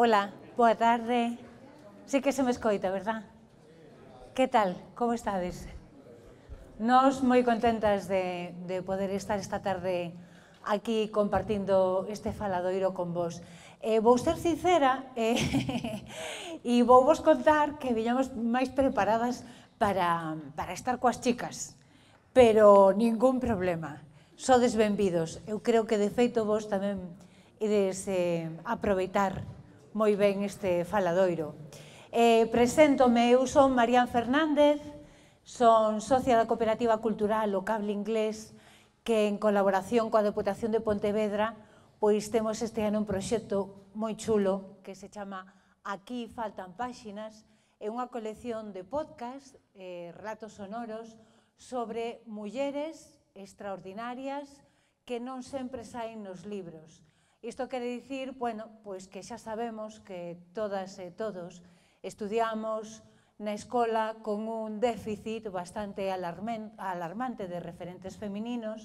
Ola, boa tarde. Sí que se me escoita, verdad? Que tal? Como estades? Nos moi contentas de, de poder estar esta tarde aquí compartindo este faladoiro con vos. Eh, vou ser sincera eh, e vou vos contar que viñamos máis preparadas para, para estar coas chicas, pero ningún problema. Sodes benvidos. Eu creo que de feito vos tamén ides eh, aproveitar moi ben este faladoiro. Eh, preséntome, eu son Marían Fernández, son socia da Cooperativa Cultural O Cable Inglés, que en colaboración coa Deputación de Pontevedra, pois temos este ano un proxecto moi chulo que se chama Aquí faltan páxinas, é unha colección de podcast, eh, relatos sonoros, sobre mulleres extraordinarias que non sempre saen nos libros, Isto quere dicir, bueno, pois que xa sabemos que todas e todos estudiamos na escola con un déficit bastante alarmante de referentes femininos,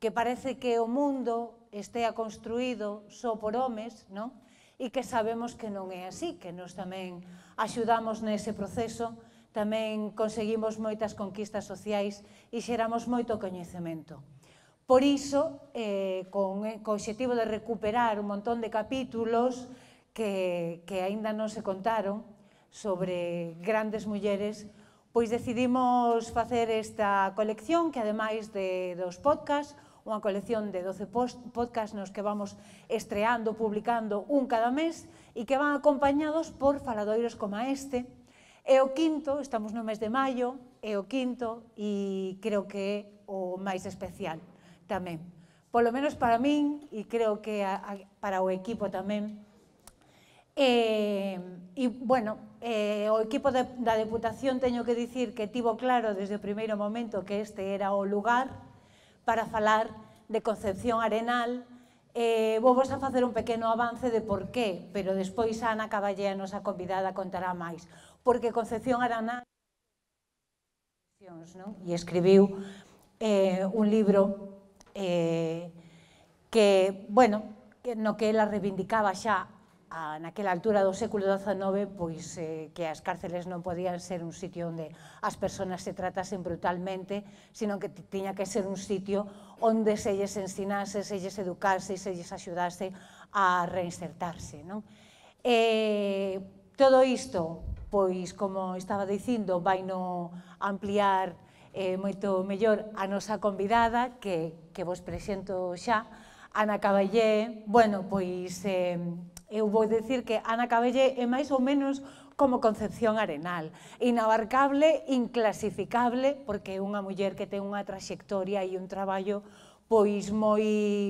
que parece que o mundo estea construído só por homes, non? e que sabemos que non é así, que nos tamén axudamos nese proceso, tamén conseguimos moitas conquistas sociais e xeramos moito coñecemento. Por iso, eh, con, eh, objetivo de recuperar un montón de capítulos que, que aínda non se contaron sobre grandes mulleres, pois decidimos facer esta colección que ademais de, dos podcasts, unha colección de 12 podcasts nos que vamos estreando, publicando un cada mes e que van acompañados por faladoiros como este. E o quinto, estamos no mes de maio, e o quinto e creo que é o máis especial tamén. Por lo menos para min, e creo que a, a, para o equipo tamén, E, eh, e bueno, eh, o equipo de, da Deputación teño que dicir que tivo claro desde o primeiro momento que este era o lugar para falar de Concepción Arenal. Eh, vou vos a facer un pequeno avance de por qué, pero despois Ana Ana Caballé, a nosa convidada, contará máis. Porque Concepción Arenal non? e escribiu eh, un libro eh, que, bueno, que no que ela reivindicaba xa a, naquela altura do século XIX pois eh, que as cárceles non podían ser un sitio onde as persoas se tratasen brutalmente, sino que tiña que ser un sitio onde se lles ensinase, se lles educase, se lles axudase a reinsertarse. Non? E, eh, todo isto, pois, como estaba dicindo, vai no ampliar eh, moito mellor a nosa convidada que, que vos presento xa, Ana Caballé, bueno, pois eh, eu vou decir que Ana Caballé é máis ou menos como Concepción Arenal, inabarcable, inclasificable, porque é unha muller que ten unha traxectoria e un traballo pois moi,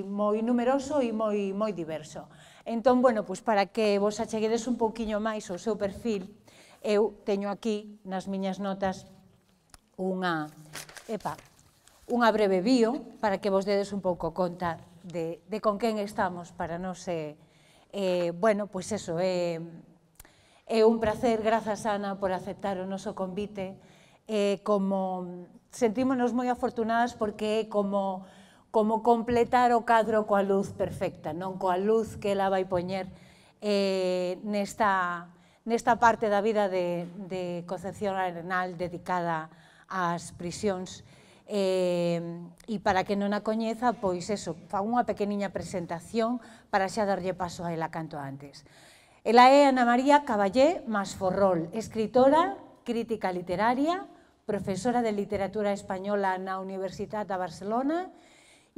moi numeroso e moi, moi diverso. Entón, bueno, pois para que vos acheguedes un pouquiño máis o seu perfil, eu teño aquí nas miñas notas unha, epa, unha breve bio para que vos dedes un pouco conta de, de con quen estamos para non Eh, eh, bueno, pois pues eso, eh, é eh, eh, un placer, grazas Ana, por aceptar o noso convite. Eh, como sentímonos moi afortunadas porque é como como completar o cadro coa luz perfecta, non coa luz que ela vai poñer eh, nesta, nesta parte da vida de, de Concepción Arenal dedicada a las prisiones eh, y para que no la coñeza, pues eso, fa unha pequeniña presentación para xa darlle paso a ela canto antes. Ela é Ana María Caballé Masforrol, escritora, crítica literaria, profesora de literatura española en la Universitat de Barcelona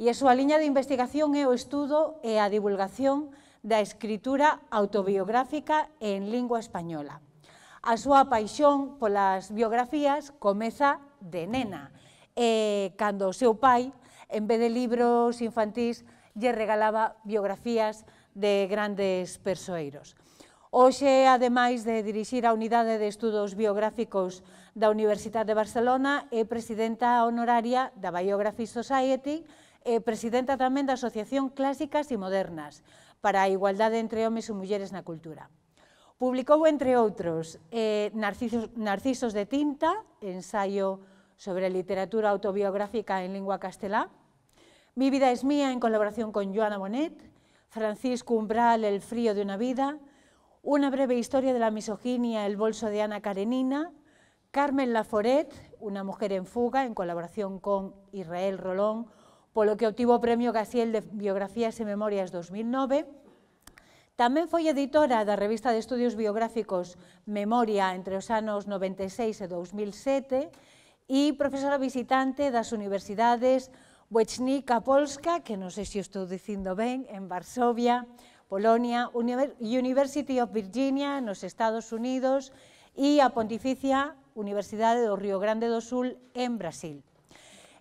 y a súa liña de investigación é o estudo e a divulgación da escritura autobiográfica en lengua española. A súa paixón polas biografías comeza de nena, e cando o seu pai, en vez de libros infantís, lle regalaba biografías de grandes persoeiros. Hoxe, ademais de dirixir a Unidade de Estudos Biográficos da Universidade de Barcelona, é presidenta honoraria da Biography Society e presidenta tamén da Asociación Clásicas e Modernas para a Igualdade entre Homes e Mulleres na Cultura. Publicó, entre otros, eh, Narcisos, de Tinta, ensayo sobre literatura autobiográfica en lengua castelá, Mi vida es mía, en colaboración con Joana Bonet, Francisco Umbral, El frío de una vida, Una breve historia de la misoginia, El bolso de Ana Karenina, Carmen Laforet, Una mujer en fuga, en colaboración con Israel Rolón, por lo que obtuvo premio gasiel de Biografías y e Memorias 2009, también fue editora de la revista de estudios biográficos Memoria entre los años 96 y 2007 y profesora visitante de las universidades Wechnica Polska, que no sé si estoy diciendo bien, en Varsovia, Polonia, University of Virginia, en los Estados Unidos, y e a Pontificia Universidad do Río Grande do Sul, en Brasil.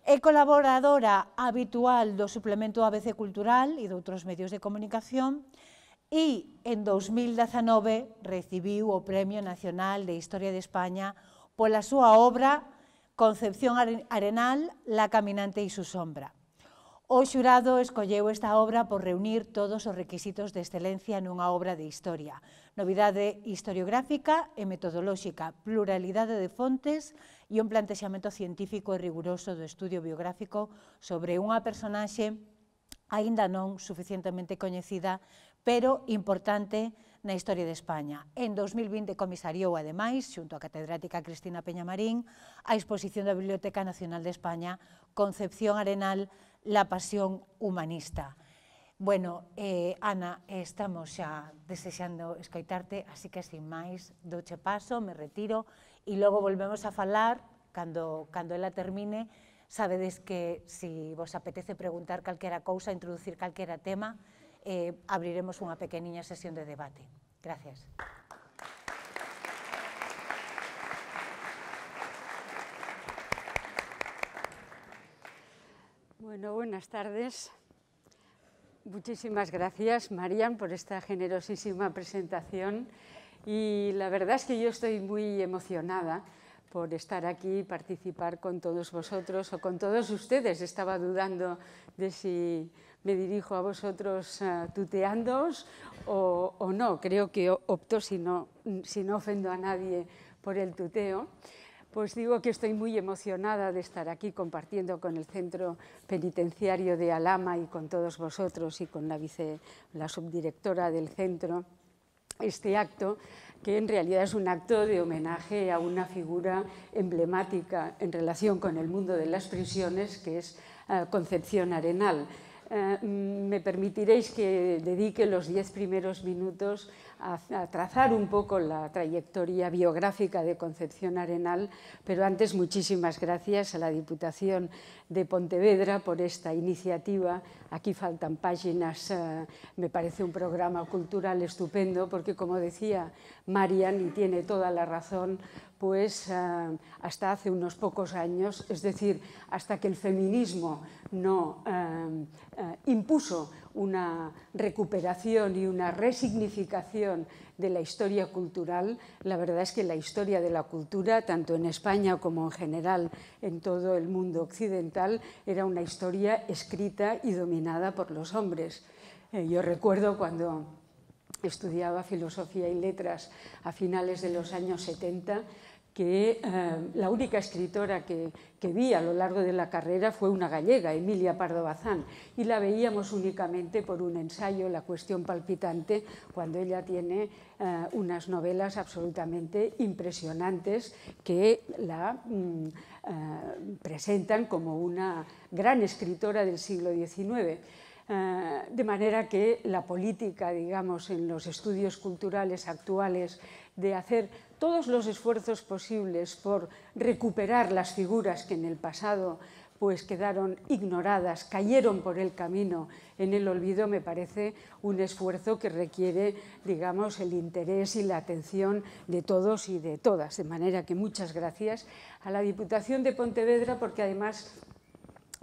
Es colaboradora habitual do suplemento ABC Cultural y e de otros medios de comunicación, e en 2019 recibiu o Premio Nacional de Historia de España pola súa obra Concepción Arenal, La Caminante e su Sombra. O xurado escolleu esta obra por reunir todos os requisitos de excelencia nunha obra de historia, novidade historiográfica e metodolóxica, pluralidade de fontes e un plantexamento científico e riguroso do estudio biográfico sobre unha personaxe aínda non suficientemente coñecida, pero importante la historia de España. En 2020 comisariou, ademais, junto a catedrática Cristina Peña Marín, a exposición de la Biblioteca Nacional de España Concepción Arenal, la pasión humanista. Bueno, eh, Ana, estamos ya deseando escoitarte, así que sin más, doce paso, me retiro y e luego volvemos a falar cuando ella termine. Sabedes que si vos apetece preguntar calquera cosa, introducir cualquiera tema, eh, abriremos una pequeña sesión de debate. Gracias. Bueno, buenas tardes. Muchísimas gracias, Marian, por esta generosísima presentación. Y la verdad es que yo estoy muy emocionada por estar aquí y participar con todos vosotros o con todos ustedes. Estaba dudando de si me dirijo a vosotros eh, tuteándoos o, no. Creo que opto, si no, si no ofendo a nadie, por el tuteo. Pues digo que estoy muy emocionada de estar aquí compartiendo con el Centro Penitenciario de Alama y con todos vosotros y con la, vice, la subdirectora del centro este acto, que en realidad es un acto de homenaje a una figura emblemática en relación con el mundo de las prisiones, que es eh, Concepción Arenal. Eh, mm, me permitiréis que dedique los diez primeros minutos a, trazar un poco la trayectoria biográfica de Concepción Arenal, pero antes muchísimas gracias a la Diputación de Pontevedra por esta iniciativa. Aquí faltan páginas, eh, me parece un programa cultural estupendo, porque como decía Marian, y tiene toda la razón, pues eh, hasta hace unos pocos años, es decir, hasta que el feminismo no eh, eh, impuso una recuperación y una resignificación de la historia cultural, la verdad es que la historia de la cultura, tanto en España como en general en todo el mundo occidental, era una historia escrita y dominada por los hombres. yo recuerdo cuando estudiaba filosofía y letras a finales de los años 70, que eh, la única escritora que, vi a lo largo de la carrera fue una gallega, Emilia Pardo Bazán, y la veíamos únicamente por un ensayo, La cuestión palpitante, cuando ella tiene eh, unas novelas absolutamente impresionantes que la mm, eh, presentan como una gran escritora del siglo XIX de manera que la política, digamos, en los estudios culturales actuales de hacer todos los esfuerzos posibles por recuperar las figuras que en el pasado pues quedaron ignoradas, cayeron por el camino en el olvido, me parece un esfuerzo que requiere, digamos, el interés y la atención de todos y de todas. De manera que muchas gracias a la Diputación de Pontevedra, porque además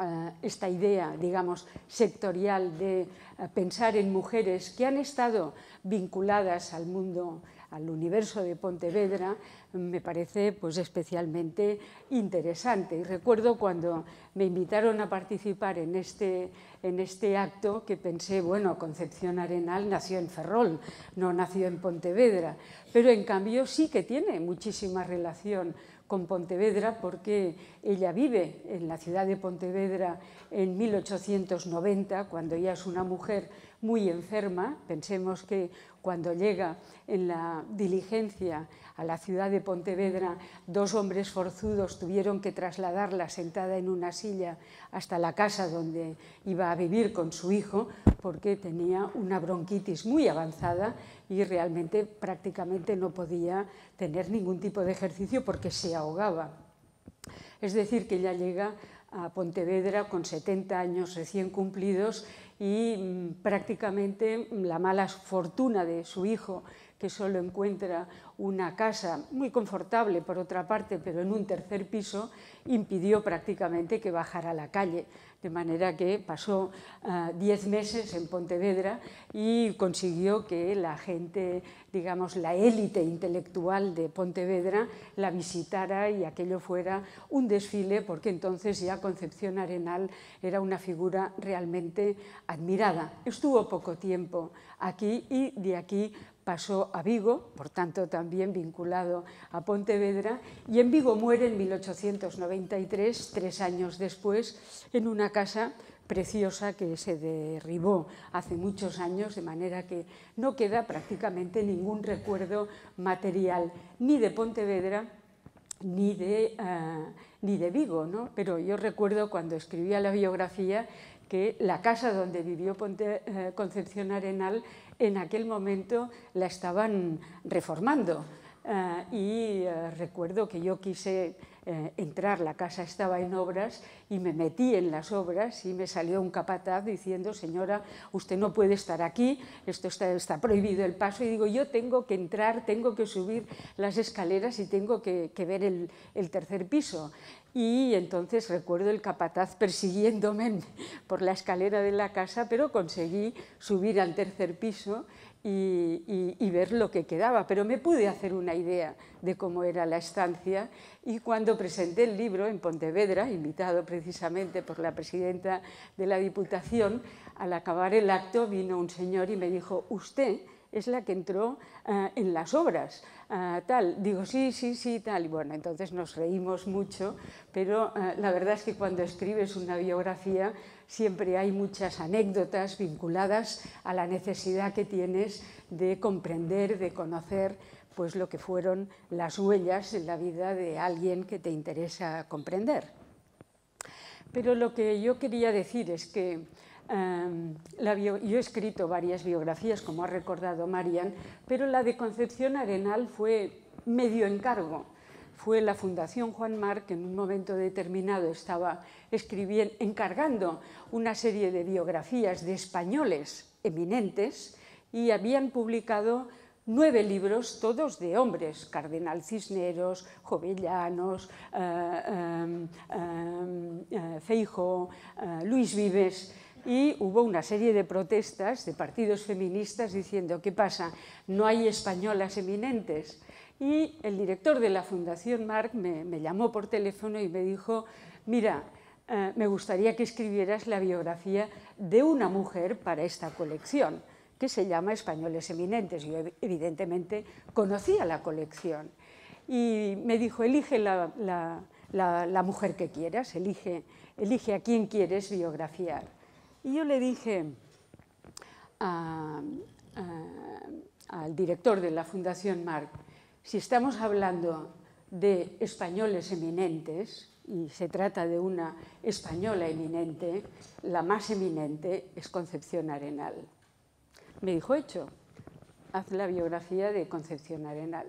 eh, esta idea, digamos, sectorial de eh, pensar en mujeres que han estado vinculadas al mundo al universo de Pontevedra me parece pues, especialmente interesante. Y recuerdo cuando me invitaron a participar en este, en este acto que pensé, bueno, Concepción Arenal nació en Ferrol, no nació en Pontevedra, pero en cambio sí que tiene muchísima relación con Pontevedra porque ella vive en la ciudad de Pontevedra en 1890, cuando ella es una mujer muy enferma. Pensemos que cuando llega en la diligencia a la ciudad de Pontevedra, dos hombres forzudos tuvieron que trasladarla sentada en una silla hasta la casa donde iba a vivir con su hijo porque tenía una bronquitis muy avanzada y realmente prácticamente no podía tener ningún tipo de ejercicio porque se ahogaba. Es decir, que ella llega a Pontevedra con 70 años recién cumplidos y mm, prácticamente mm, la mala fortuna de su hijo, que solo encuentra una casa muy confortable por otra parte, pero en un tercer piso, impidió prácticamente que bajara a la calle de manera que pasó ah, diez meses en Pontevedra y consiguió que la gente, digamos, la élite intelectual de Pontevedra la visitara y aquello fuera un desfile, porque entonces ya Concepción Arenal era una figura realmente admirada. Estuvo poco tiempo aquí y de aquí pasó a Vigo, por tanto también vinculado a Pontevedra, y en Vigo muere en 1893, tres años después, en una casa preciosa que se derribó hace muchos años, de manera que no queda prácticamente ningún recuerdo material ni de Pontevedra ni de, eh, ni de Vigo. ¿no? Pero yo recuerdo cuando escribía la biografía que la casa donde vivió eh, Concepción Arenal en aquel momento la estaban reformando. Eh, y eh, recuerdo que yo quise entrar, la casa estaba en obras y me metí en las obras y me salió un capataz diciendo, señora, usted no puede estar aquí, esto está, está prohibido el paso. Y digo, yo tengo que entrar, tengo que subir las escaleras y tengo que, ver el, tercer piso. Y entonces recuerdo el capataz persiguiéndome por la escalera de la casa, pero conseguí subir al tercer piso y, ver lo que quedaba. Pero me pude hacer una idea de cómo era la estancia y cuando presenté el libro en Pontevedra, invitado precisamente por la presidenta de la Diputación, al acabar el acto vino un señor y me dijo, usted es la que entró eh, en las obras, eh, tal. Digo, sí, sí, sí, tal. Y bueno, entonces nos reímos mucho, pero eh, la verdad es que cuando escribes una biografía siempre hay muchas anécdotas vinculadas a la necesidad que tienes de comprender, de conocer pues lo que fueron las huellas en la vida de alguien que te interesa comprender. Pero lo que yo quería decir es que Em, yo he escrito varias biografías, como ha recordado Marian, pero la de Concepción Arenal fue medio encargo. Fue la Fundación Juan Mar que en un momento determinado estaba escribiendo, encargando una serie de biografías de españoles eminentes y habían publicado nueve libros, todos de hombres, Cardenal Cisneros, Jovellanos, eh, em, em, eh, Feijo, eh, Luis Vives y hubo una serie de protestas de partidos feministas diciendo, ¿qué pasa? No hay españolas eminentes. Y el director de la Fundación Marc me, llamó por teléfono y me dijo, mira, eh, me gustaría que escribieras la biografía de una mujer para esta colección, que se llama Españoles Eminentes. Yo evidentemente conocía la colección. Y me dijo, elige la, mujer que quieras, elige, a quien quieres biografiar. Y yo le dije ah, ah, al director de la Fundación Marc, si estamos hablando de españoles eminentes, y se trata de una española eminente, la más eminente es Concepción Arenal. Me dijo, hecho, haz la biografía de Concepción Arenal.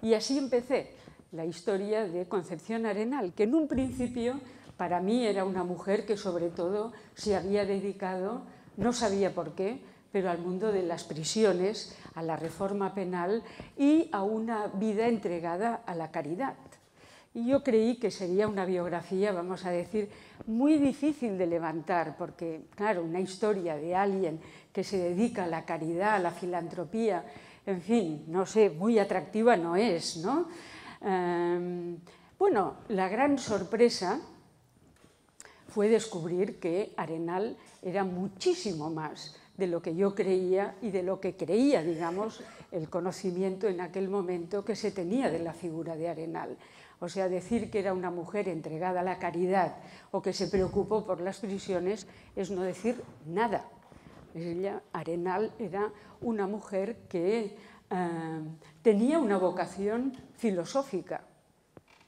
Y así empecé la historia de Concepción Arenal, que en un principio para mí era una mujer que sobre todo se había dedicado, no sabía por qué, pero al mundo de las prisiones, a la reforma penal y a una vida entregada a la caridad. Y yo creí que sería una biografía, vamos a decir, muy difícil de levantar, porque, claro, una historia de alguien que se dedica a la caridad, a la filantropía, en fin, no sé, muy atractiva no es, ¿no? Em, bueno, la gran sorpresa fue descubrir que Arenal era muchísimo más de lo que yo creía y de lo que creía, digamos, el conocimiento en aquel momento que se tenía de la figura de Arenal. O sea, decir que era una mujer entregada a la caridad o que se preocupó por las prisiones es no decir nada. Ella, Arenal, era una mujer que eh, tenía una vocación filosófica,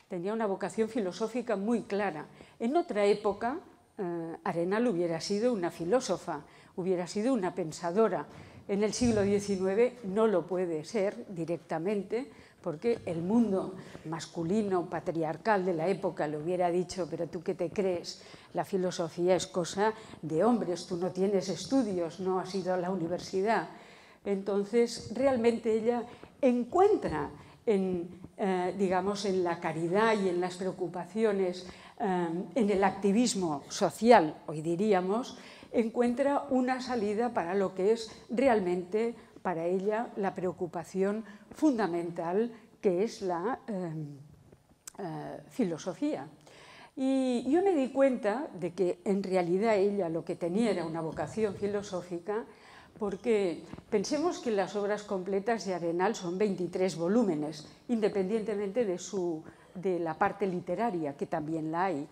tenía una vocación filosófica muy clara en otra época, eh, Arenal hubiera sido una filósofa, hubiera sido una pensadora. En el siglo XIX no lo puede ser directamente porque el mundo masculino, patriarcal de la época le hubiera dicho, pero tú qué te crees, la filosofía es cosa de hombres, tú no tienes estudios, no has ido a la universidad. Entonces, realmente ella encuentra en, eh, digamos, en la caridad y en las preocupaciones eh, en el activismo social, hoy diríamos, encuentra una salida para lo que es realmente para ella la preocupación fundamental que es la eh, eh, filosofía. Y yo me di cuenta de que en realidad ella lo que tenía era una vocación filosófica, porque pensemos que las obras completas de Arenal son 23 volúmenes, independientemente de su de la parte literaria, que también la hay.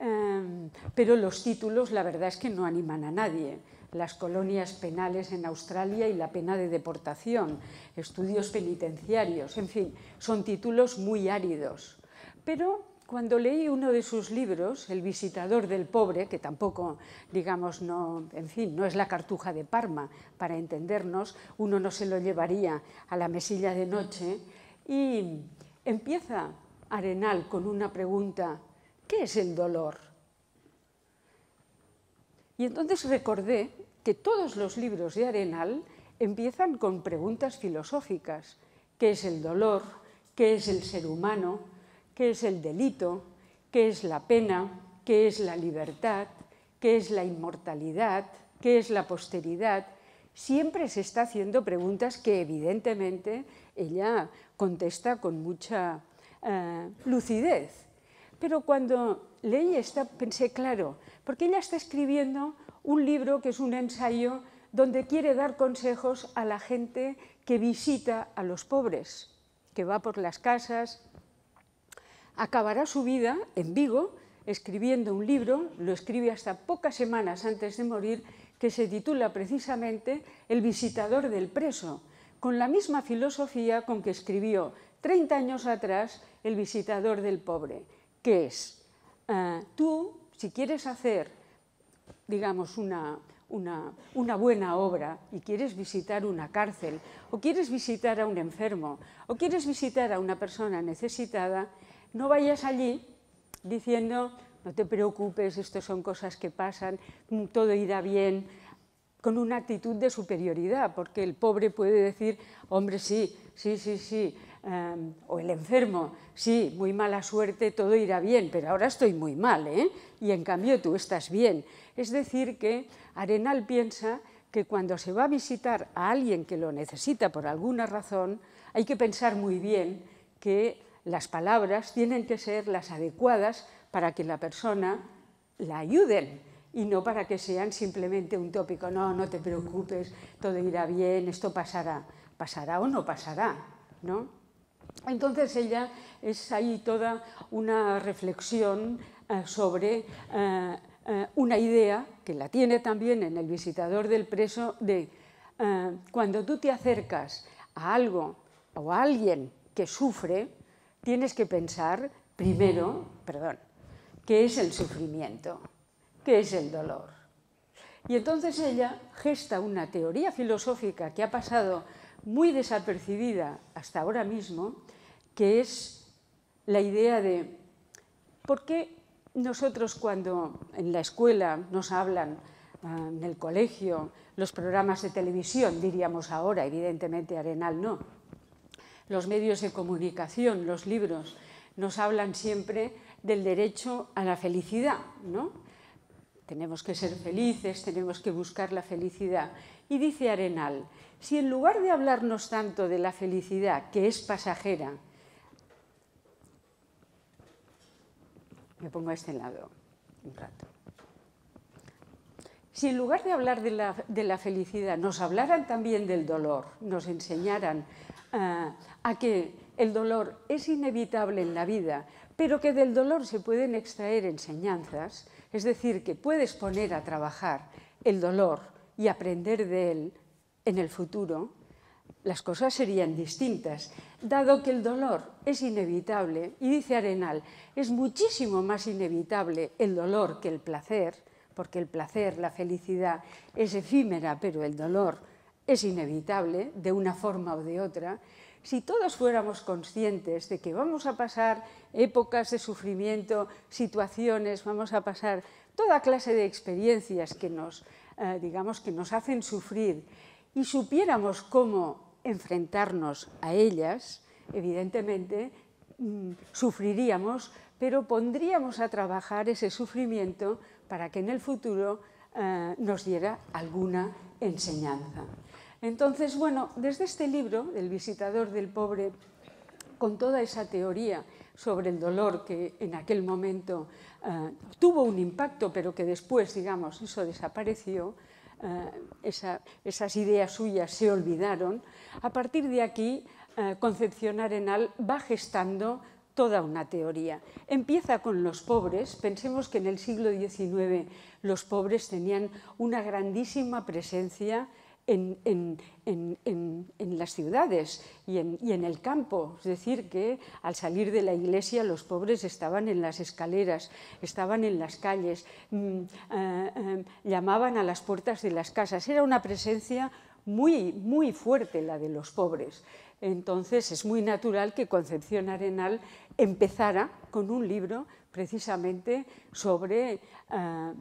Em, pero los títulos, la verdad es que no animan a nadie. Las colonias penales en Australia y la pena de deportación, estudios penitenciarios, en fin, son títulos muy áridos. Pero cuando leí uno de sus libros, El visitador del pobre, que tampoco, digamos, no, en fin, no es la cartuja de Parma, para entendernos, uno no se lo llevaría a la mesilla de noche, y empieza Arenal con una pregunta, ¿qué es el dolor? Y entonces recordé que todos los libros de Arenal empiezan con preguntas filosóficas. ¿Qué es el dolor? ¿Qué es el ser humano? ¿Qué es el delito? ¿Qué es la pena? ¿Qué es la libertad? ¿Qué es la inmortalidad? ¿Qué es la posteridad? Siempre se está haciendo preguntas que evidentemente ella contesta con mucha eh, lucidez. Pero cuando leí esta pensé, claro, porque ella está escribiendo un libro que es un ensayo donde quiere dar consejos a la gente que visita a los pobres, que va por las casas. Acabará su vida en Vigo escribiendo un libro, lo escribe hasta pocas semanas antes de morir, que se titula precisamente El visitador del preso, con la misma filosofía con que escribió 30 años atrás, el visitador del pobre, que es, eh, tú, si quieres hacer, digamos, una, una, buena obra y quieres visitar una cárcel, o quieres visitar a un enfermo, o quieres visitar a una persona necesitada, no vayas allí diciendo, no te preocupes, estas son cosas que pasan, mm, todo irá bien, con una actitud de superioridad, porque el pobre puede decir, hombre, sí, sí, sí, sí, Em, o el enfermo, sí, muy mala suerte, todo irá bien, pero ahora estoy muy mal, ¿eh? Y en cambio tú estás bien. Es decir, que Arenal piensa que cuando se va a visitar a alguien que lo necesita por alguna razón, hay que pensar muy bien que las palabras tienen que ser las adecuadas para que la persona la ayuden y no para que sean simplemente un tópico, no, no te preocupes, todo irá bien, esto pasará, pasará o no pasará, ¿no? Entonces ella es ahí toda una reflexión eh, sobre eh, eh, una idea que la tiene también en el visitador del preso de cuando tú te acercas a algo o a alguien que sufre, tienes que pensar primero, perdón, qué es el sufrimiento, qué es el dolor. Y entonces ella gesta una teoría filosófica que ha pasado muy desapercibida hasta ahora mismo, que es la idea de por qué nosotros cuando en la escuela nos hablan, ah, en el colegio, los programas de televisión, diríamos ahora, evidentemente Arenal no, los medios de comunicación, los libros, nos hablan siempre del derecho a la felicidad, ¿no? Tenemos que ser felices, tenemos que buscar la felicidad. Y dice Arenal, si en lugar de hablarnos tanto de la felicidad, que es pasajera, Me pongo a este lado un rato. Si en lugar de hablar de la, felicidad nos hablaran también del dolor, nos enseñaran ah, a que el dolor es inevitable en la vida, pero que del dolor se pueden extraer enseñanzas, es decir, que puedes poner a trabajar el dolor y aprender de él en el futuro, las cosas serían distintas dado que el dolor es inevitable, y dice Arenal, es muchísimo más inevitable el dolor que el placer, porque el placer, la felicidad, es efímera, pero el dolor es inevitable, de una forma o de otra, si todos fuéramos conscientes de que vamos a pasar épocas de sufrimiento, situaciones, vamos a pasar toda clase de experiencias que nos, eh, digamos, que nos hacen sufrir, y supiéramos cómo enfrentarnos a ellas, evidentemente mm, sufriríamos, pero pondríamos a trabajar ese sufrimiento para que en el futuro eh, nos diera alguna enseñanza. Entonces, bueno, desde este libro, del visitador del pobre, con toda esa teoría sobre el dolor que en aquel momento eh, tuvo un impacto, pero que después, digamos, eso desapareció, eh, esas ideas suyas se olvidaron, a partir de aquí eh, Concepción Arenal va gestando toda una teoría. Empieza con los pobres. Pensemos que en el siglo XIX los pobres tenían una grandísima presencia en, las ciudades y, en, el campo. Es decir, que al salir de la iglesia los pobres estaban en las escaleras, estaban en las calles, mm, eh, em, llamaban a las puertas de las casas. Era una presencia muy, muy fuerte la de los pobres. Entonces es muy natural que Concepción Arenal empezara con un libro precisamente sobre eh,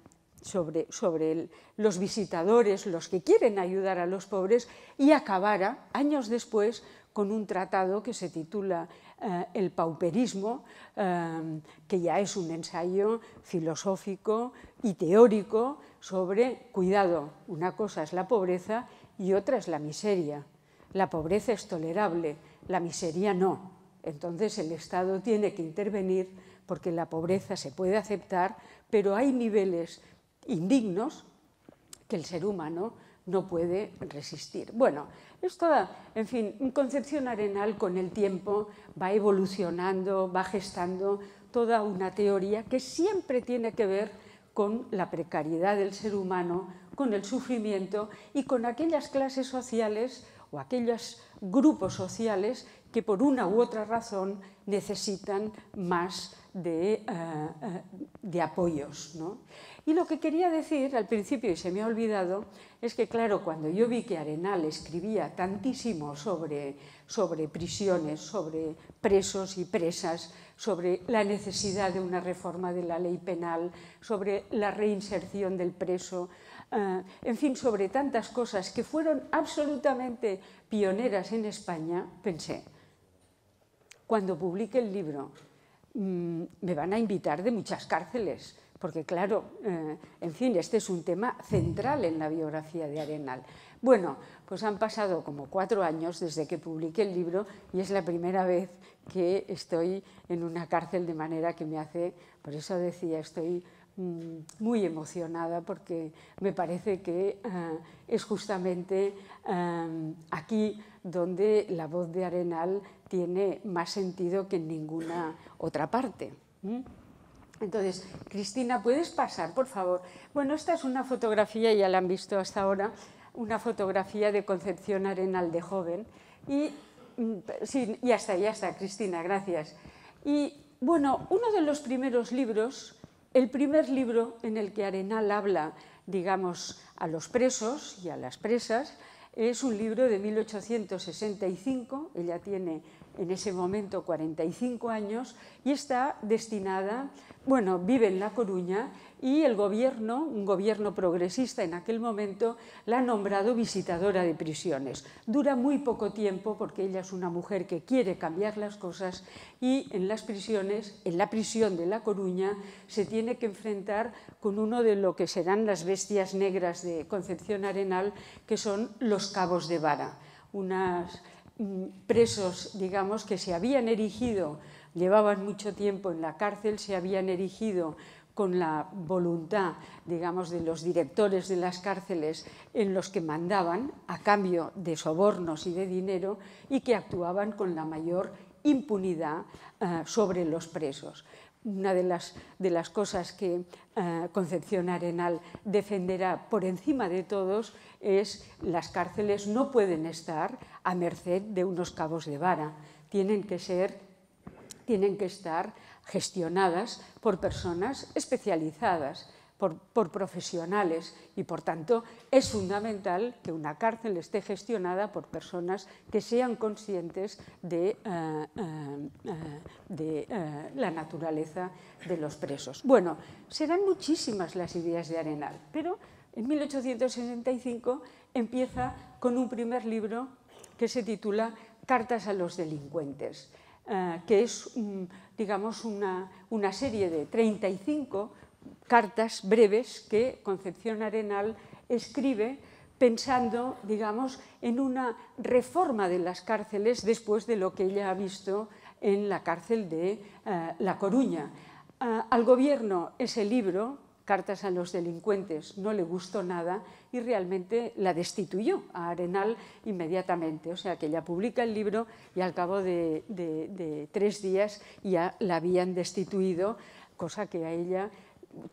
sobre, los visitadores, los que quieren ayudar a los pobres, y acabara, años después, con un tratado que se titula eh, El pauperismo, eh, que ya es un ensayo filosófico y teórico sobre, cuidado, una cosa es la pobreza y otra es la miseria. La pobreza es tolerable, la miseria no. Entonces el Estado tiene que intervenir porque la pobreza se puede aceptar, pero hay niveles indignos que el ser humano no puede resistir. Bueno, es toda, en fin, Concepción Arenal con el tiempo va evolucionando, va gestando toda una teoría que siempre tiene que ver con la precariedad del ser humano, con el sufrimiento y con aquellas clases sociales o aquellos grupos sociales que por una u otra razón necesitan más de, eh, eh, de apoyos. ¿no? Y lo que quería decir al principio, y se me ha olvidado, es que claro, cuando yo vi que Arenal escribía tantísimo sobre, prisiones, sobre presos y presas, sobre la necesidad de una reforma de la ley penal, sobre la reinserción del preso, eh, en fin, sobre tantas cosas que fueron absolutamente pioneras en España, pensé, cuando publique el libro, mm, me van a invitar de muchas cárceles porque claro, eh, en fin, este es un tema central en la biografía de Arenal. Bueno, pues han pasado como cuatro años desde que publiqué el libro y es la primera vez que estoy en una cárcel de manera que me hace, por eso decía, estoy mm, muy emocionada porque me parece que eh, es justamente eh, aquí donde la voz de Arenal tiene más sentido que en ninguna otra parte. Entonces, Cristina, ¿puedes pasar, por favor? Bueno, esta es una fotografía, ya la han visto hasta ahora, una fotografía de Concepción Arenal de joven. Y mm, sí, ya está, ya está, Cristina, gracias. Y bueno, uno de los primeros libros, el primer libro en el que Arenal habla, digamos, a los presos y a las presas, es un libro de 1865, ella tiene en ese momento 45 años, y está destinada, bueno, vive en La Coruña y el gobierno, un gobierno progresista en aquel momento, la ha nombrado visitadora de prisiones. Dura muy poco tiempo porque ella es una mujer que quiere cambiar las cosas y en las prisiones, en la prisión de La Coruña, se tiene que enfrentar con uno de lo que serán las bestias negras de Concepción Arenal, que son los cabos de vara, unas presos, digamos, que se habían erigido, llevaban mucho tiempo en la cárcel, se habían erigido con la voluntad, digamos, de los directores de las cárceles en los que mandaban a cambio de sobornos y de dinero y que actuaban con la mayor impunidad eh, sobre los presos. Una de las, de las cosas que eh, Concepción Arenal defenderá por encima de todos es las cárceles no pueden estar a merced de unos cabos de vara. Tienen que ser, tienen que estar gestionadas por personas especializadas, por, profesionales y, por tanto, es fundamental que una cárcel esté gestionada por personas que sean conscientes de, eh, eh, eh, de la naturaleza de los presos. Bueno, serán muchísimas las ideas de Arenal, pero en 1865 empieza con un primer libro que se titula Cartas a los delincuentes, eh, que es, digamos, una, serie de 35 cartas breves que Concepción Arenal escribe pensando, digamos, en una reforma de las cárceles después de lo que ella ha visto en la cárcel de eh, La Coruña. Eh, al gobierno ese libro cartas a los delincuentes no le gustó nada y realmente la destituyó a Arenal inmediatamente. O sea que ella publica el libro y al cabo de, tres días ya la habían destituido, cosa que a ella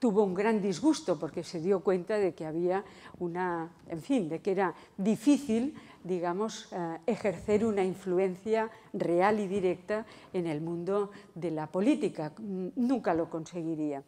tuvo un gran disgusto porque se dio cuenta de que había una, en fin, de que era difícil, digamos, eh, ejercer una influencia real y directa en el mundo de la política. Nunca lo conseguiría.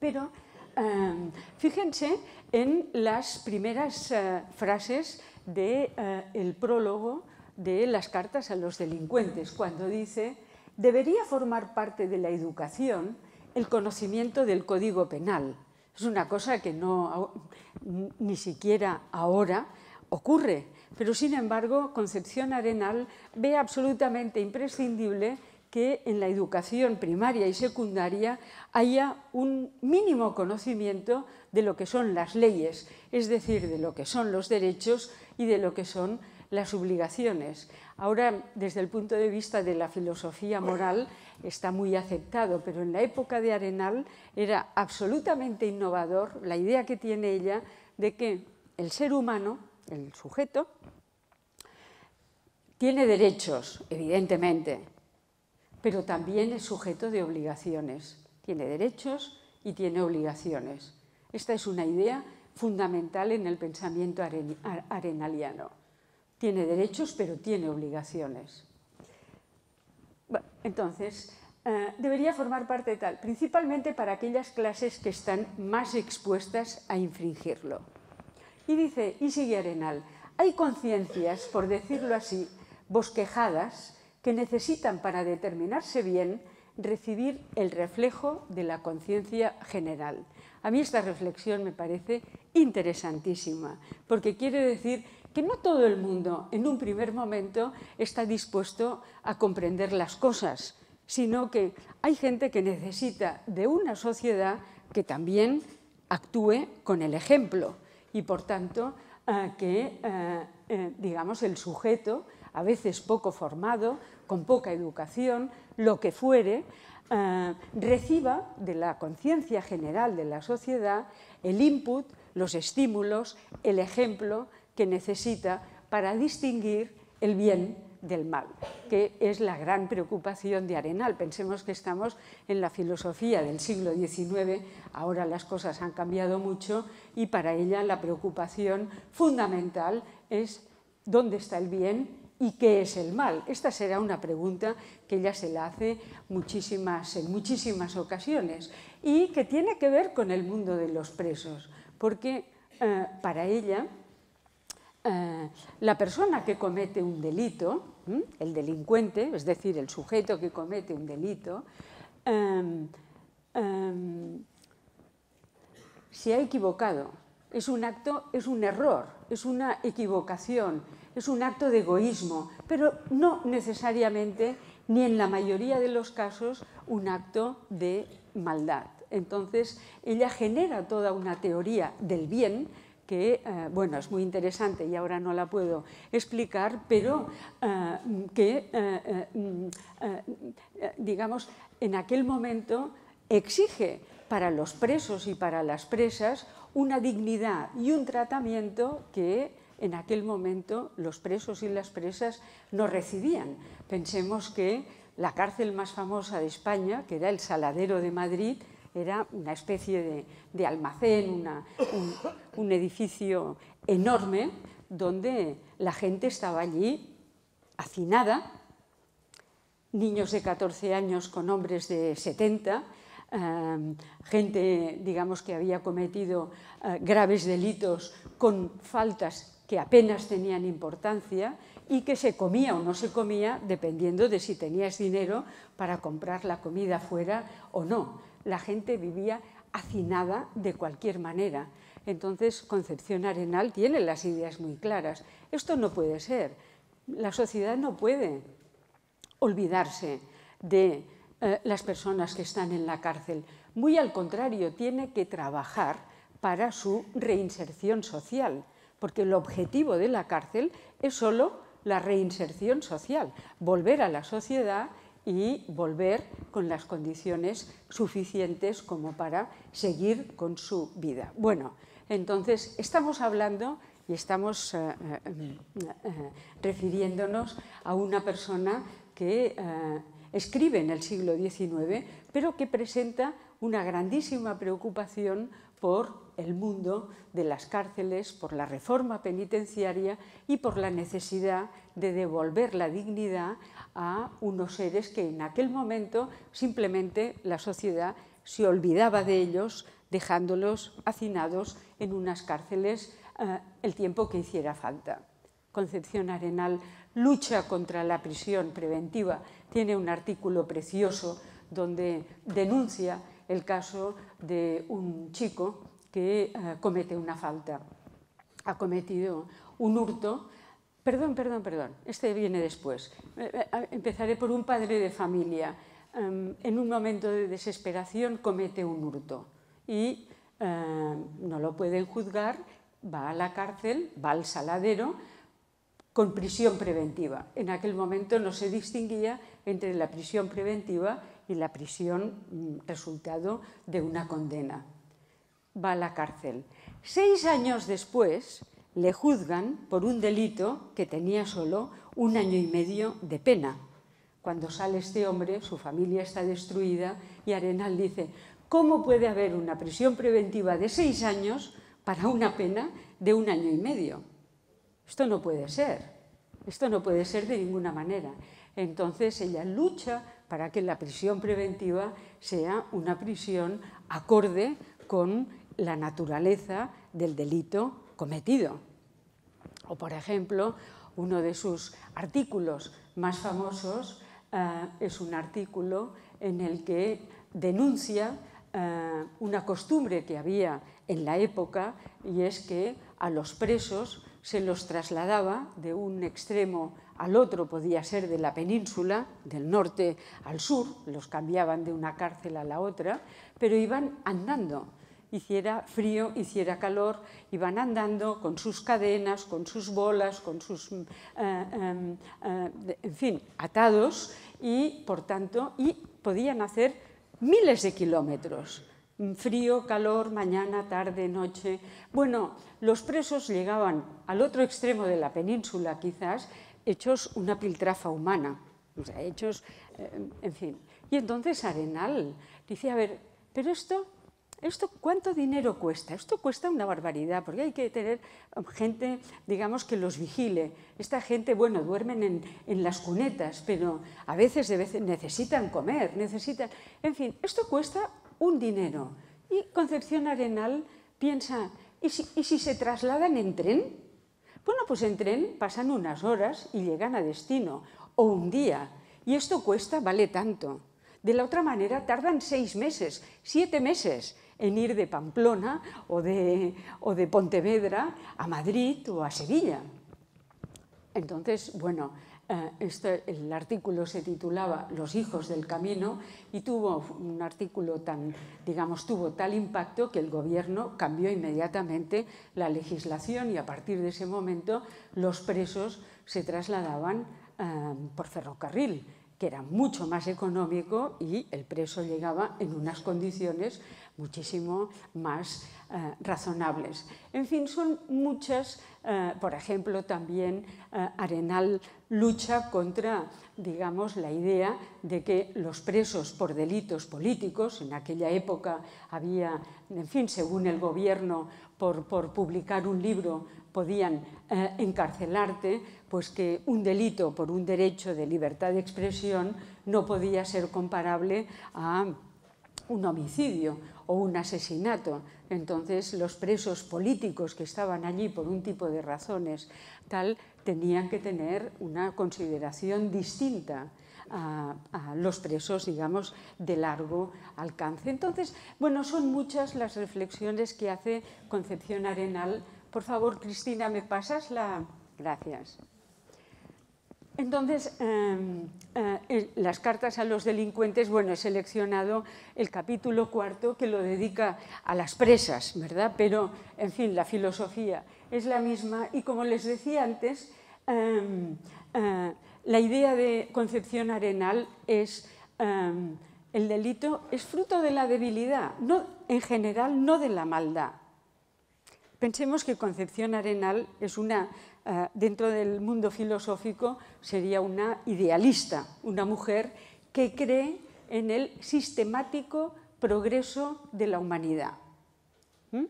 Pero Em, fíjense en las primeras eh, frases del de, eh, prólogo de las cartas a los delincuentes, cuando dice, debería formar parte de la educación el conocimiento del Código Penal. Es una cosa que no, ni siquiera ahora ocurre, pero sin embargo Concepción Arenal ve absolutamente imprescindible que en la educación primaria y secundaria haya un mínimo conocimiento de lo que son las leyes, es decir, de lo que son los derechos y de lo que son las obligaciones. Ahora, desde el punto de vista de la filosofía moral, está muy aceptado, pero en la época de Arenal era absolutamente innovador la idea que tiene ella de que el ser humano, el sujeto, tiene derechos, evidentemente, pero también es sujeto de obligaciones. Tiene derechos y tiene obligaciones. Esta es una idea fundamental en el pensamiento arenaliano. Tiene derechos, pero tiene obligaciones. entonces, eh, debería formar parte de tal, principalmente para aquellas clases que están más expuestas a infringirlo. Y dice, y sigue Arenal, hay conciencias, por decirlo así, bosquejadas, que necesitan para determinarse bien recibir el reflejo de la conciencia general. A mí esta reflexión me parece interesantísima, porque quiere decir que no todo el mundo en un primer momento está dispuesto a comprender las cosas, sino que hay gente que necesita de una sociedad que también actúe con el ejemplo y por tanto eh, que, eh, eh, digamos, el sujeto, a veces poco formado, con poca educación, lo que fuere, eh, reciba de la conciencia general de la sociedad el input, los estímulos, el ejemplo que necesita para distinguir el bien del mal, que es la gran preocupación de Arenal. Pensemos que estamos en la filosofía del siglo XIX, ahora las cosas han cambiado mucho y para ella la preocupación fundamental es dónde está el bien ¿Y qué es el mal? Esta será una pregunta que ella se la hace muchísimas, en muchísimas ocasiones y que tiene que ver con el mundo de los presos, porque eh, para ella eh, la persona que comete un delito, el delincuente, es decir, el sujeto que comete un delito, em, em, se ha equivocado, es un acto, es un error, es una equivocación es un acto de egoísmo, pero no necesariamente, ni en la mayoría de los casos, un acto de maldad. Entonces, ella genera toda una teoría del bien que, eh, bueno, es muy interesante y ahora no la puedo explicar, pero eh, que, eh, mm, digamos, en aquel momento exige para los presos y para las presas una dignidad y un tratamiento que en aquel momento los presos y las presas no recibían. Pensemos que la cárcel más famosa de España, que era el Saladero de Madrid, era una especie de, almacén, un, edificio enorme donde la gente estaba allí hacinada, niños de 14 años con hombres de 70, eh, gente, digamos, que había cometido eh, graves delitos con faltas que apenas tenían importancia y que se comía o no se comía dependiendo de si tenías dinero para comprar la comida fuera o no. La gente vivía hacinada de cualquier manera. Entonces, Concepción Arenal tiene las ideas muy claras. Esto no puede ser. La sociedad no puede olvidarse de eh, las personas que están en la cárcel. Muy al contrario, tiene que trabajar para su reinserción social porque el objetivo de la cárcel es solo la reinserción social, volver a la sociedad y volver con las condiciones suficientes como para seguir con su vida. Bueno, entonces estamos hablando y estamos eh, eh, eh, refiriéndonos a una persona que escribe en el siglo XIX, pero que presenta una grandísima preocupación por el mundo de las cárceles, por la reforma penitenciaria y por la necesidad de devolver la dignidad a unos seres que en aquel momento simplemente la sociedad se olvidaba de ellos, dejándolos hacinados en unas cárceles eh, el tiempo que hiciera falta. Concepción Arenal lucha contra la prisión preventiva, tiene un artículo precioso donde denuncia el caso de un chico que eh, comete una falta. Ha cometido un hurto. Perdón, perdón, perdón. Este viene después. Eh, eh, empezaré por un padre de familia. Em, en un momento de desesperación comete un hurto y em, no lo pueden juzgar. Va a la cárcel, va al saladero, con prisión preventiva. En aquel momento no se distinguía entre la prisión preventiva y la prisión mm, resultado de una condena. Va a la cárcel. Seis años después le juzgan por un delito que tenía solo un año y medio de pena. Cuando sale este hombre, su familia está destruida y Arenal dice, ¿cómo puede haber una prisión preventiva de seis años para una pena de un año y medio? Esto no puede ser, esto no puede ser de ninguna manera. Entonces ella lucha para que la prisión preventiva sea una prisión acorde con la naturaleza del delito cometido. O, por ejemplo, uno de sus artículos más famosos eh, es un artículo en el que denuncia eh, una costumbre que había en la época y es que a los presos se los trasladaba de un extremo al otro, podía ser de la península, del norte al sur, los cambiaban de una cárcel a la otra, pero iban andando, hiciera frío, hiciera calor, iban andando con sus cadenas, con sus bolas, con sus, mm, eh, em, eh, en fin, atados y, por tanto, y podían hacer miles de kilómetros. Mm, frío, calor, mañana, tarde, noche. Bueno, los presos llegaban al otro extremo de la península, quizás, hechos una piltrafa humana, o sea, hechos, eh, en fin. Y entonces Arenal dice, a ver, pero esto, esto, ¿cuánto dinero cuesta? Esto cuesta una barbaridad, porque hay que tener um, gente, digamos, que los vigile. Esta gente, bueno, duermen en, las cunetas, pero a veces, de veces necesitan comer, necesitan... En fin, esto cuesta un dinero. Y Concepción Arenal piensa, ¿y si, se trasladan en tren? Bueno, pues en tren pasan unas horas y llegan a destino, o un día, y esto cuesta, vale tanto. De la otra manera, tardan seis meses, siete meses en ir de Pamplona o o de Pontevedra a Madrid o a Sevilla. Entonces, bueno, eh, este, el artículo se titulaba Los hijos del camino y tuvo un artículo tan, digamos, tuvo tal impacto que el gobierno cambió inmediatamente la legislación y a partir de ese momento los presos se trasladaban eh, por ferrocarril que era mucho más económico y el preso llegaba en unas condiciones muchísimo más eh, razonables. En fin, son muchas, eh, por ejemplo, también eh, Arenal lucha contra, digamos, la idea de que los presos por delitos políticos, en aquella época había, en fin, según el gobierno, por, por publicar un libro podían eh, encarcelarte, pues que un delito por un derecho de libertad de expresión no podía ser comparable a un homicidio o un asesinato. Entonces los presos políticos que estaban allí por un tipo de razones tal tenían que tener una consideración distinta. A, a, los presos, digamos, de largo alcance. Entonces, bueno, son muchas las reflexiones que hace Concepción Arenal por favor, Cristina, ¿me pasas la...? Gracias. Entonces, em, eh, las cartas a los delincuentes, bueno, he seleccionado el capítulo cuarto que lo dedica a las presas, ¿verdad? Pero, en fin, la filosofía es la misma y como les decía antes, em, eh, la idea de Concepción Arenal es em, el delito es fruto de la debilidad, no, en general no de la maldad. Pensemos que Concepción Arenal es una, eh, dentro del mundo filosófico, sería una idealista, una mujer que cree en el sistemático progreso de la humanidad. ¿Mm?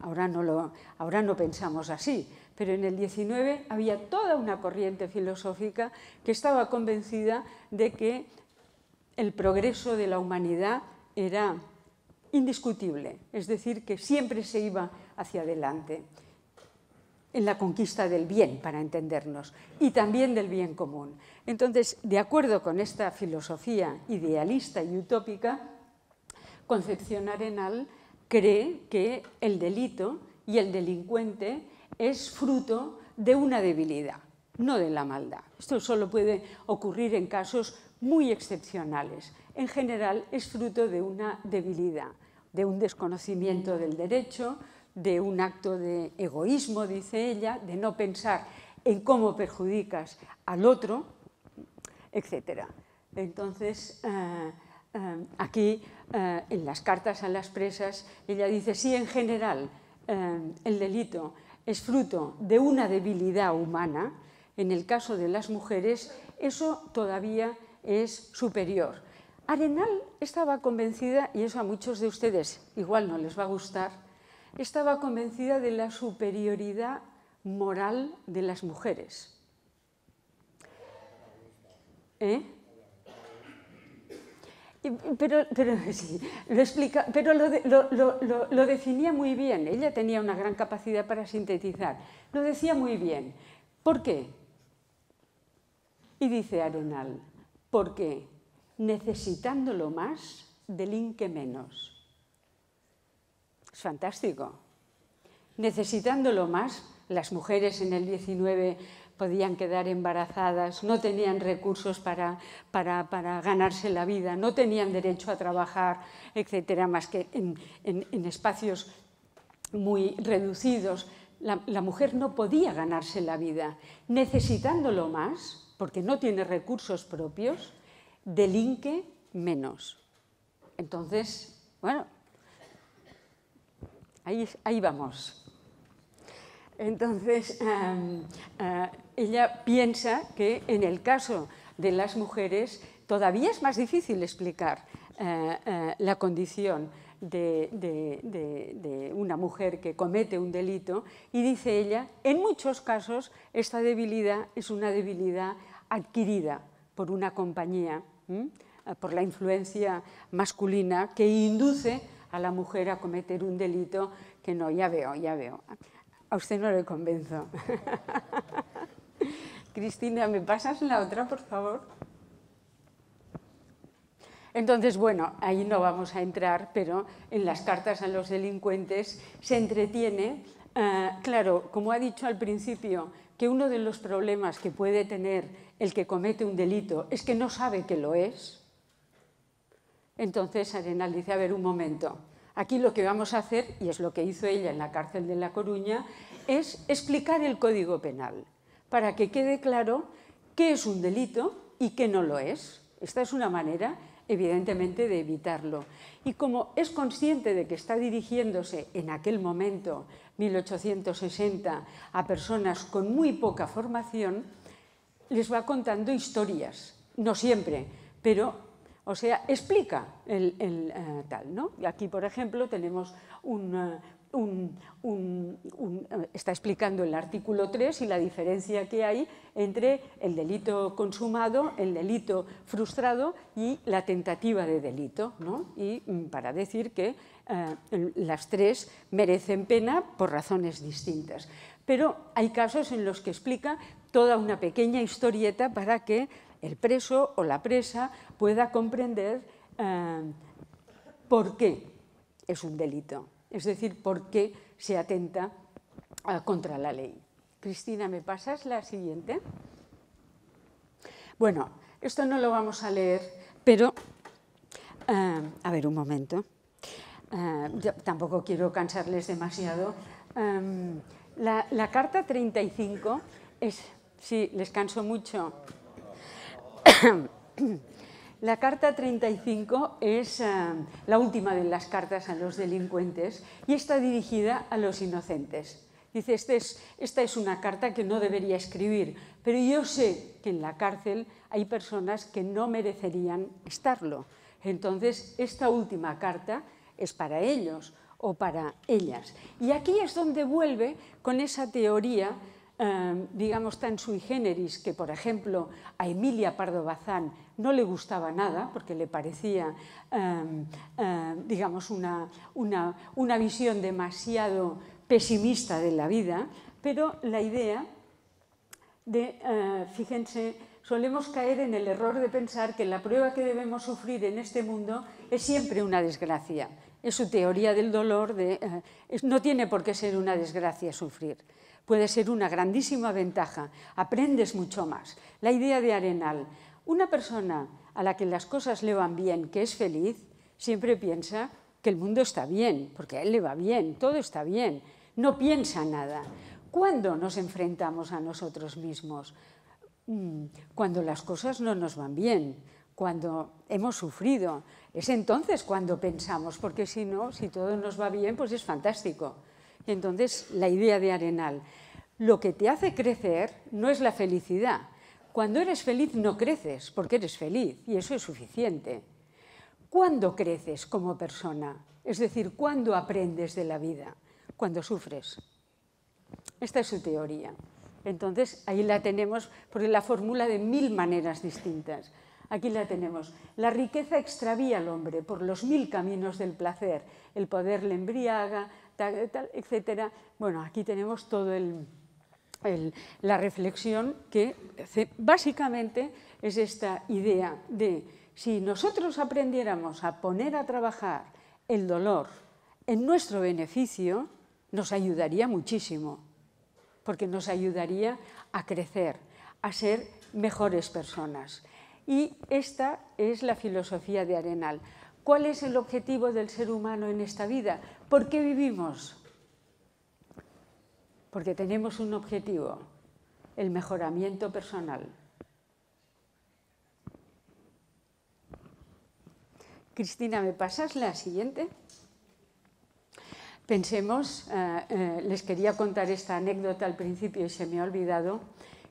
Ahora, no lo, ahora no pensamos así, pero en el 19 había toda una corriente filosófica que estaba convencida de que el progreso de la humanidad era indiscutible, es decir, que siempre se iba hacia adelante en la conquista del bien, para entendernos, y también del bien común. Entonces, de acuerdo con esta filosofía idealista y utópica, Concepción Arenal cree que el delito y el delincuente es fruto de una debilidad, no de la maldad. Esto solo puede ocurrir en casos muy excepcionales. En general, es fruto de una debilidad, de un desconocimiento del derecho, de un acto de egoísmo, dice ella, de no pensar en cómo perjudicas al otro, etc. Entonces, eh, eh, aquí, eh, en las cartas a las presas, ella dice, si en general, el delito es fruto de una debilidad humana, en el caso de las mujeres, eso todavía es superior. Arenal estaba convencida, y eso a muchos de ustedes igual no les va a gustar, estaba convencida de la superioridad moral de las mujeres. ¿Eh? Pero, lo, lo, definía muy bien, ella tenía una gran capacidad para sintetizar, lo decía muy bien. ¿Por qué? Y dice Arenal, porque necesitándolo más, delinque menos. Es fantástico. Necesitándolo más, las mujeres en el 19 podían quedar embarazadas, no tenían recursos para, para, ganarse la vida, no tenían derecho a trabajar, etcétera, más que en, espacios muy reducidos. La, la, mujer no podía ganarse la vida, necesitándolo más, porque no tiene recursos propios, delinque menos. Entonces, bueno, Ahí, vamos. Entonces, em, eh, ella piensa que en el caso de las mujeres todavía es más difícil explicar eh, eh, la condición de, una mujer que comete un delito y dice ella, en muchos casos esta debilidad es una debilidad adquirida por una compañía, por la influencia masculina que induce a la mujer a cometer un delito que no, ya veo, ya veo. A usted no le convenzo. Cristina, ¿me pasas la otra, por favor? Entonces, bueno, ahí no vamos a entrar, pero en las cartas a los delincuentes se entretiene, eh, claro, como ha dicho al principio, que uno de los problemas que puede tener el que comete un delito es que no sabe que lo es, entonces Arenal dice, a ver, un momento, aquí lo que vamos a hacer, y es lo que hizo ella en la cárcel de La Coruña, es explicar el Código Penal, para que quede claro qué es un delito y qué no lo es. Esta es una manera, evidentemente, de evitarlo. Y como es consciente de que está dirigiéndose en aquel momento, 1860, a personas con muy poca formación, les va contando historias, no siempre, pero o sea, explica el, eh, tal, ¿no? Y aquí, por ejemplo, tenemos un, eh, eh, está explicando el artículo 3 y la diferencia que hay entre el delito consumado, el delito frustrado y la tentativa de delito, ¿no? Y mm, para decir que las tres merecen pena por razones distintas. Pero hay casos en los que explica toda una pequeña historieta para que el preso o la presa pueda comprender eh, por qué es un delito, es decir, por qué se atenta eh, contra la ley. Cristina, ¿me pasas la siguiente? Bueno, esto no lo vamos a leer, pero... Eh, a ver, un momento. Yo tampoco quiero cansarles demasiado. La, la, carta 35 es, sí, les canso mucho, La carta 35 es eh, la última de las cartas a los delincuentes y está dirigida a los inocentes. Dice, este esta es una carta que no debería escribir, pero yo sé que en la cárcel hay personas que no merecerían estarlo. Entonces, esta última carta es para ellos o para ellas. Y aquí es donde vuelve con esa teoría Em, digamos, tan sui generis que, por ejemplo, a Emilia Pardo Bazán no le gustaba nada porque le parecía, em, em, digamos, una, visión demasiado pesimista de la vida, pero la idea de, eh, fíjense, solemos caer en el error de pensar que la prueba que debemos sufrir en este mundo es siempre una desgracia. Es su teoría del dolor, eh, no tiene por qué ser una desgracia sufrir puede ser una grandísima ventaja. Aprendes mucho más. La idea de Arenal. Una persona a la que las cosas le van bien, que es feliz, siempre piensa que el mundo está bien, porque a él le va bien, todo está bien. No piensa nada. ¿Cuándo nos enfrentamos a nosotros mismos? Mm, cuando las cosas no nos van bien, cuando hemos sufrido. Es entonces cuando pensamos, porque si no, si todo nos va bien, pues es fantástico. Entonces, la idea de Arenal, lo que te hace crecer no es la felicidad. Cuando eres feliz no creces, porque eres feliz, y eso es suficiente. ¿Cuándo creces como persona? Es decir, ¿cuándo aprendes de la vida? Cuando sufres. Esta es su teoría. Entonces, ahí la tenemos, porque la formula de mil maneras distintas. Aquí la tenemos. La riqueza extravía al hombre por los mil caminos del placer. El poder le embriaga, eh, etcétera Bueno, aquí tenemos toda la reflexión que básicamente es esta idea de si nosotros aprendiéramos a poner a trabajar el dolor en nuestro beneficio, nos ayudaría muchísimo, porque nos ayudaría a crecer, a ser mejores personas. Y esta es la filosofía de Arenal. ¿Cuál es el objetivo del ser humano en esta vida? ¿Por qué vivimos? Porque tenemos un objetivo, el mejoramiento personal. Cristina, ¿me pasas la siguiente? Pensemos, eh, eh, les quería contar esta anécdota al principio y se me ha olvidado,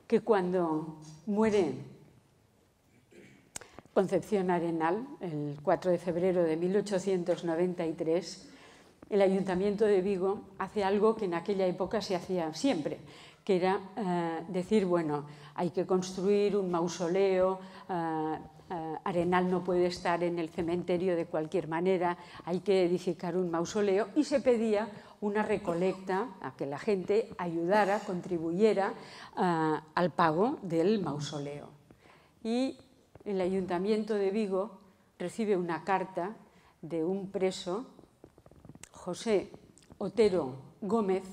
que cuando muere Concepción Arenal, el 4 de febrero de 1893, el Ayuntamiento de Vigo hace algo que en aquella época se hacía siempre, que era eh, decir, bueno, hay que construir un mausoleo, eh, eh, Arenal no puede estar en el cementerio de cualquier manera, hay que edificar un mausoleo y se pedía una recolecta a que la gente ayudara, contribuyera al pago del mausoleo. Y el Ayuntamiento de Vigo recibe una carta de un preso José Otero Gómez,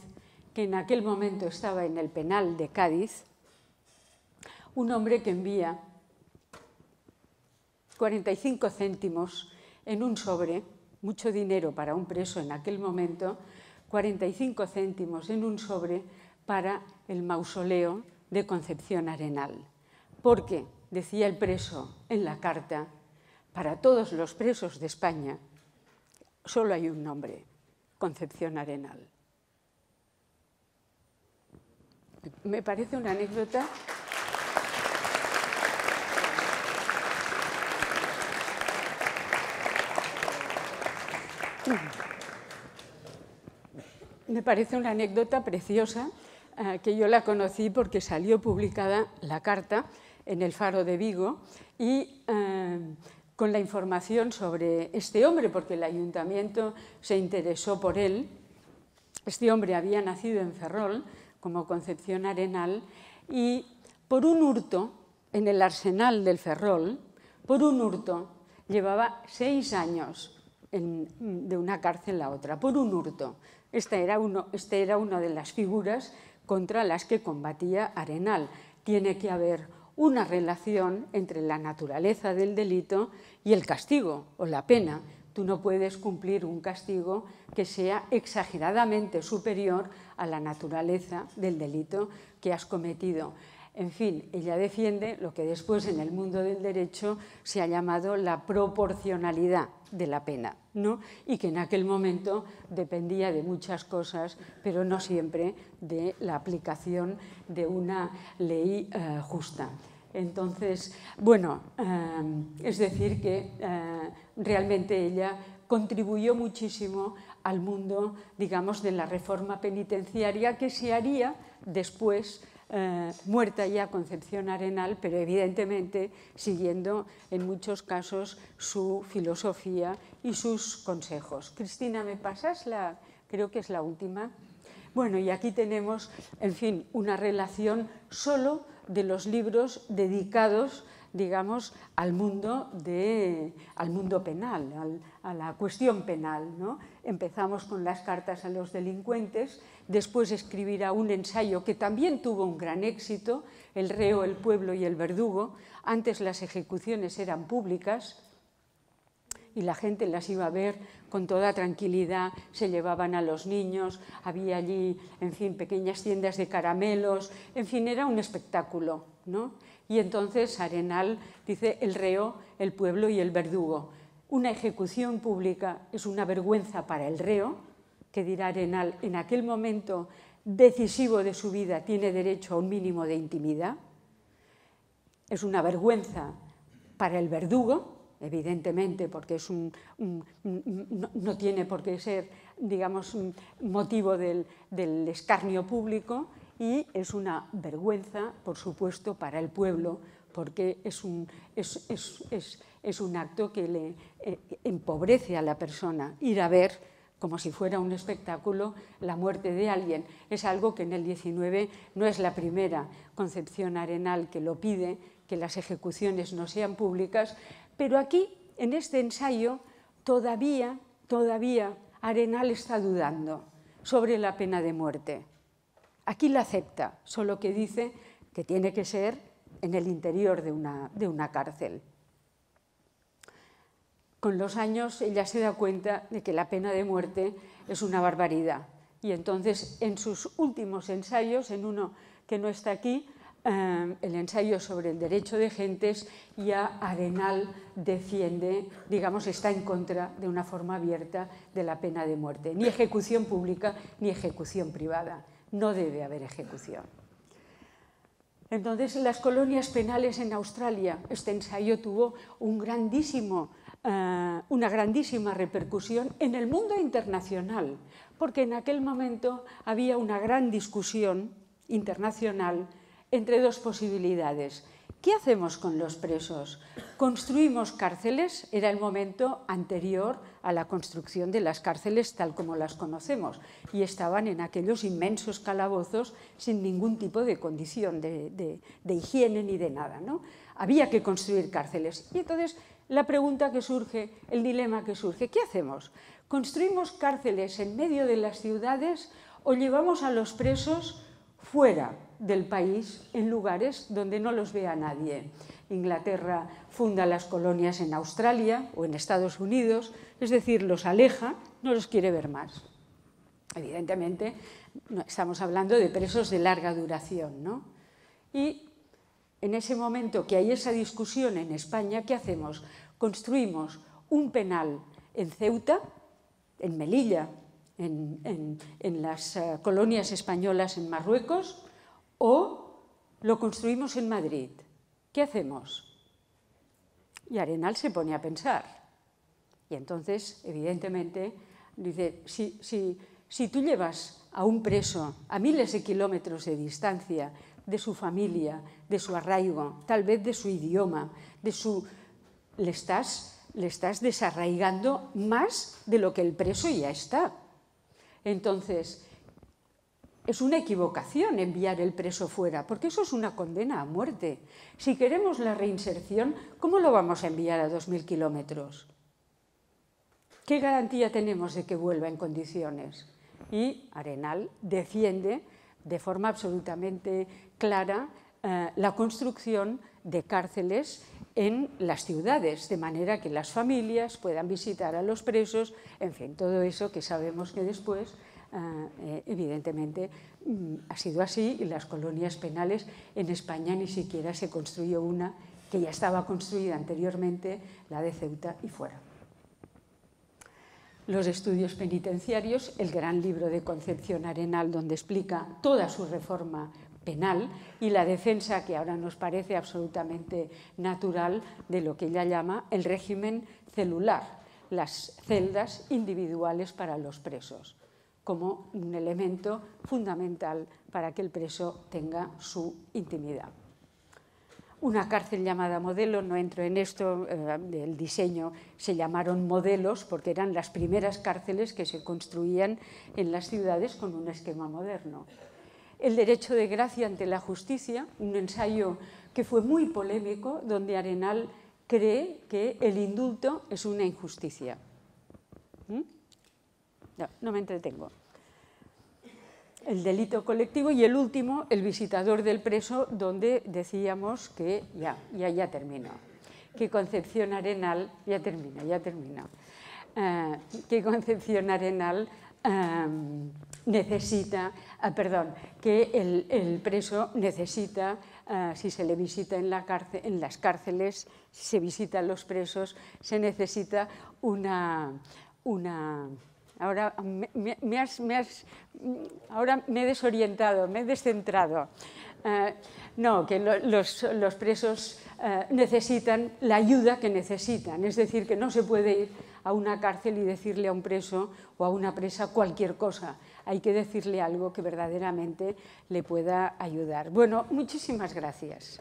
que en aquel momento estaba en el penal de Cádiz, un hombre que envía 45 céntimos en un sobre, mucho dinero para un preso en aquel momento, 45 céntimos en un sobre para el mausoleo de Concepción Arenal. Porque, decía el preso en la carta, para todos los presos de España solo hay un nombre, Concepción Arenal. Me parece una anécdota. Me parece una anécdota preciosa eh, que yo la conocí porque salió publicada la carta en el Faro de Vigo y eh, con la información sobre este hombre, porque el ayuntamiento se interesó por él. Este hombre había nacido en Ferrol, como Concepción Arenal, y por un hurto en el arsenal del Ferrol, por un hurto, llevaba seis años de una cárcel a otra, por un hurto. Esta era, este era una de las figuras contra las que combatía Arenal. Tiene que haber una relación entre la naturaleza del delito y el castigo o la pena. Tú no puedes cumplir un castigo que sea exageradamente superior a la naturaleza del delito que has cometido. En fin, ella defiende lo que después en el mundo del derecho se ha llamado la proporcionalidad de la pena y que en aquel momento dependía de muchas cosas, pero no siempre de la aplicación de una ley eh, justa. Entonces, bueno, eh, es decir que eh, realmente ella contribuyó muchísimo al mundo, digamos, de la reforma penitenciaria que se haría después eh, muerta ya Concepción Arenal, pero evidentemente siguiendo en muchos casos su filosofía y sus consejos. Cristina, ¿me pasas la, creo que es la última? Bueno, y aquí tenemos, en fin, una relación solo de los libros dedicados digamos, al mundo, de, al mundo penal, a la cuestión penal. ¿no? Empezamos con las cartas a los delincuentes, después escribirá un ensayo que también tuvo un gran éxito, El reo, el pueblo y el verdugo. Antes las ejecuciones eran públicas y la gente las iba a ver con toda tranquilidad, se llevaban a los niños, había allí, en fin, pequeñas tiendas de caramelos, en fin, era un espectáculo, Y entonces Arenal dice el reo, el pueblo y el verdugo una ejecución pública es una vergüenza para el reo, que dirá en aquel momento decisivo de su vida tiene derecho a un mínimo de intimidad. Es una vergüenza para el verdugo, evidentemente, porque es no, tiene por qué ser, digamos, motivo del escarnio público y es una vergüenza, por supuesto, para el pueblo, porque es un, acto que le eh, empobrece a la persona. Ir a ver, como si fuera un espectáculo, la muerte de alguien. Es algo que en el 19 no es la primera concepción arenal que lo pide, que las ejecuciones no sean públicas, pero aquí, en este ensayo, todavía, todavía Arenal está dudando sobre la pena de muerte. Aquí la acepta, solo que dice que tiene que ser en el interior de una, cárcel. Con los años ella se da cuenta de que la pena de muerte es una barbaridad y entonces en sus últimos ensayos, en uno que no está aquí, eh, el ensayo sobre el derecho de gentes, ya Arenal defiende, digamos, está en contra de una forma abierta de la pena de muerte. Ni ejecución pública ni ejecución privada. No debe haber ejecución. Entonces, las colonias penales en Australia, este ensayo tuvo eh, una grandísima repercusión en el mundo internacional, porque en aquel momento había una gran discusión internacional entre dos posibilidades. ¿Qué hacemos con los presos? ¿Construimos cárceles? Era el momento anterior a la construcción de las cárceles tal como las conocemos y estaban en aquellos inmensos calabozos sin ningún tipo de condición de, higiene ni de nada. ¿no? Había que construir cárceles. Y entonces la pregunta que surge, el dilema que surge, ¿qué hacemos? ¿Construimos cárceles en medio de las ciudades o llevamos a los presos fuera del país en lugares donde no los vea nadie? Inglaterra funda las colonias en Australia o en Estados Unidos, es decir, los aleja, no los quiere ver más. Evidentemente, estamos hablando de presos de larga duración. ¿no? Y en ese momento que hay esa discusión en España, ¿qué hacemos? Construimos un penal en Ceuta, en Melilla, en, las eh, colonias españolas en Marruecos, o lo construimos en Madrid. ¿qué hacemos? Y Arenal se pone a pensar. Y entonces, evidentemente, dice, si, si, tú llevas a un preso a miles de kilómetros de distancia de su familia, de su arraigo, tal vez de su idioma, de su... Le estás, le estás desarraigando más de lo que el preso ya está. Entonces, es una equivocación enviar el preso fuera, porque eso es una condena a muerte. Si queremos la reinserción, ¿cómo lo vamos a enviar a 2.000 kilómetros? ¿Qué garantía tenemos de que vuelva en condiciones? Y Arenal defiende de forma absolutamente clara eh, la construcción de cárceles en las ciudades, de manera que las familias puedan visitar a los presos, en fin, todo eso que sabemos que después Ah, eh, evidentemente mm, ha sido así y las colonias penales en España ni siquiera se construyó una que ya estaba construida anteriormente, la de Ceuta y fuera. Los estudios penitenciarios, el gran libro de Concepción Arenal donde explica toda su reforma penal y la defensa que ahora nos parece absolutamente natural de lo que ella llama el régimen celular, las celdas individuales para los presos como un elemento fundamental para que el preso tenga su intimidad. Una cárcel llamada modelo, no entro en esto, eh, del diseño se llamaron modelos porque eran las primeras cárceles que se construían en las ciudades con un esquema moderno. El derecho de gracia ante la justicia, un ensayo que fue muy polémico, donde Arenal cree que el indulto es una injusticia. ¿Mm? No, no me entretengo. El delito colectivo y el último, el visitador del preso, donde decíamos que ya, ya, ya terminó. Que Concepción Arenal, ya termina, ya termina. Eh, que Concepción Arenal eh, necesita, ah, perdón, que el, preso necesita, eh, si se le visita en, la en las cárceles, si se visitan los presos, se necesita una, una Ahora me, has, ahora me he desorientado, me he descentrado. Eh, no, que los, presos eh, necesitan la ayuda que necesitan, es decir, que no se puede ir a una cárcel y decirle a un preso o a una presa cualquier cosa, hay que decirle algo que verdaderamente le pueda ayudar. Bueno, muchísimas gracias.